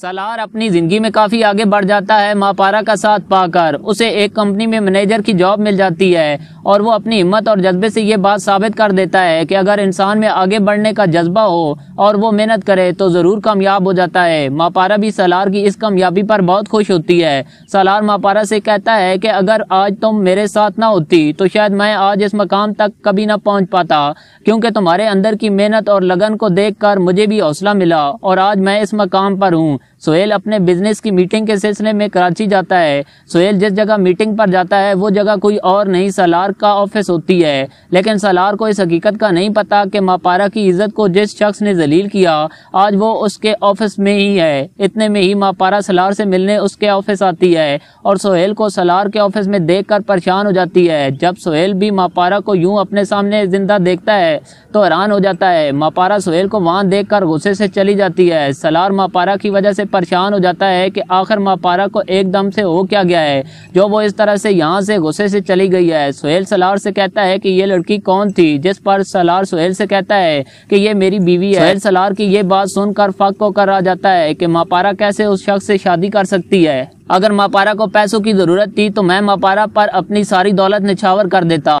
सलार अपनी जिंदगी में काफी आगे बढ़ जाता है मापारा का साथ पाकर उसे एक कंपनी में मैनेजर की जॉब मिल जाती है और वो अपनी हिम्मत और जज्बे से ये बात साबित कर देता है कि अगर इंसान में आगे बढ़ने का जज्बा हो और वो मेहनत करे तो जरूर कामयाब हो जाता है मापारा भी सलार की इस कामयाबी पर बहुत खुश होती है सलार मापारा से कहता है की अगर आज तुम मेरे साथ ना होती तो शायद मैं आज इस मकाम तक कभी ना पहुँच पाता क्यूँकी तुम्हारे अंदर की मेहनत और लगन को देख मुझे भी हौसला मिला और आज मैं इस मकाम पर हूँ सोहेल अपने बिजनेस की मीटिंग के सिलसिले में कराची जाता है सोहेल जिस जगह मीटिंग पर जाता है वो जगह कोई और नहीं सलार का ऑफिस होती है लेकिन सलार को इस हकीकत का नहीं पता कि मापारा की इज्जत को जिस शख्स ने जलील किया आज वो उसके ऑफिस में ही है इतने में ही मापारा सलार से मिलने उसके ऑफिस आती है और सोहेल को सलार के ऑफिस में देख कर परेशान हो जाती है जब सोहेल भी मापारा को यूं अपने सामने जिंदा देखता है तो हैरान हो जाता है मापारा सोहेल को वहां देख कर गुस्से से चली जाती है सलार मापारा की वजह से परेशान हो जाता है कि आखिर मापारा को एकदम से हो क्या गया है जो वो इस तरह से यहाँ से गुस्से से चली गई है सुहेल सलार से कहता है कि ये लड़की कौन थी जिस पर सलार सुहेल से कहता है कि ये मेरी बीवी है सुहेल सलार की ये बात सुनकर फक को कर आ जाता है कि मापारा कैसे उस शख्स से शादी कर सकती है अगर मापारा को पैसों की जरूरत थी तो मैं मापारा पर अपनी सारी दौलत निछावर कर देता